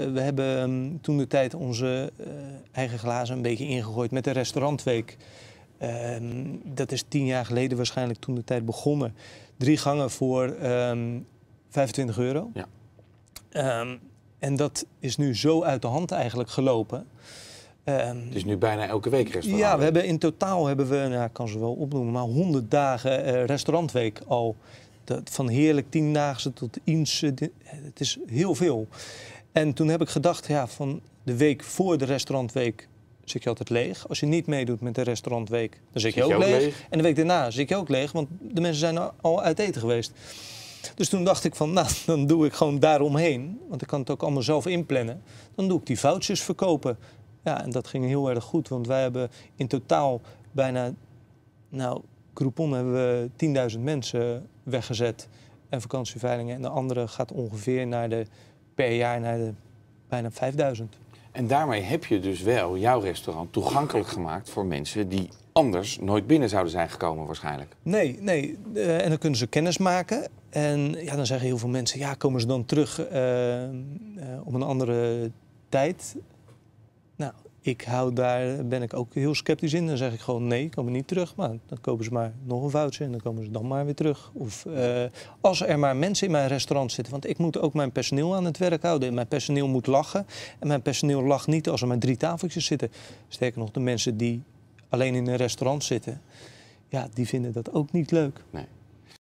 Eh, we hebben ehm, toen de tijd onze eh, eigen glazen een beetje ingegooid met de restaurantweek. Ehm, dat is tien jaar geleden waarschijnlijk toen de tijd begonnen. Drie gangen voor um, ehm, 25 euro. Ja. en dat is nu zo uit de hand eigenlijk gelopen. het is nu bijna elke week restaurant. Ja, we hebben in totaal hebben we, nou, ik kan ze wel opnoemen, maar 100 dagen eh, restaurantweek al. van heerlijk tiendaagse tot iets. het is heel veel. En toen heb ik gedacht, ja, van de week voor de restaurantweek zit je altijd leeg. Als je niet meedoet met de restaurantweek, dan zit, je, ook, leeg. En de week daarna zit je ook leeg, want de mensen zijn al uit eten geweest. Dus toen dacht ik van, nou, dan doe ik gewoon daaromheen. Want ik kan het ook allemaal zelf inplannen. Dan doe ik die vouchers verkopen. Ja, en dat ging heel erg goed, want wij hebben in totaal bijna, nou, coupon hebben we 10.000 mensen weggezet en vakantieveilingen. En de andere gaat ongeveer naar de per jaar naar de bijna 5000. En daarmee heb je dus wel jouw restaurant toegankelijk gemaakt voor mensen die anders nooit binnen zouden zijn gekomen waarschijnlijk. Nee, nee. Eh, en dan kunnen ze kennis maken. En ja, dan zeggen heel veel mensen, ja, komen ze dan terug uh, eh, eh, op een andere tijd? Nou, ik hou daar, ben ik ook heel sceptisch in. Dan zeg ik gewoon nee, komen niet terug. Maar dan kopen ze maar nog een foutje en dan komen ze dan maar weer terug. Of eh, als er maar mensen in mijn restaurant zitten. Want ik moet ook mijn personeel aan het werk houden. En mijn personeel moet lachen. En mijn personeel lacht niet als er maar drie tafeltjes zitten. Sterker nog, de mensen die alleen in een restaurant zitten, ja, die vinden dat ook niet leuk. Nee.